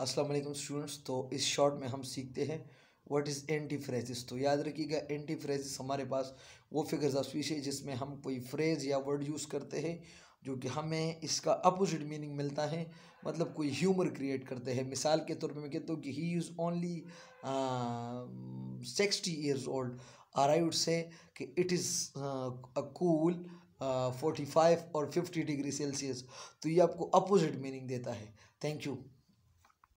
अस्सलाम वालेकुम स्टूडेंट्स तो इस शॉर्ट में हम सीखते हैं व्हाट इज़ एंटी फ्रेजिस तो याद रखिएगा एंटी फ्रेजिस हमारे पास वो फिगर्स ऑफ स्पीच है जिसमें हम कोई फ्रेज़ या वर्ड यूज़ करते हैं जो कि हमें इसका अपोजिट मीनिंग मिलता है मतलब कोई ह्यूमर क्रिएट करते हैं मिसाल के तौर पर मैं कहता हूँ कि he is only sixty years old or I would say कि it is a cool forty five और फिफ्टी डिग्री सेल्सियस तो ये आपको अपोजिट मीनिंग देता है थैंक यू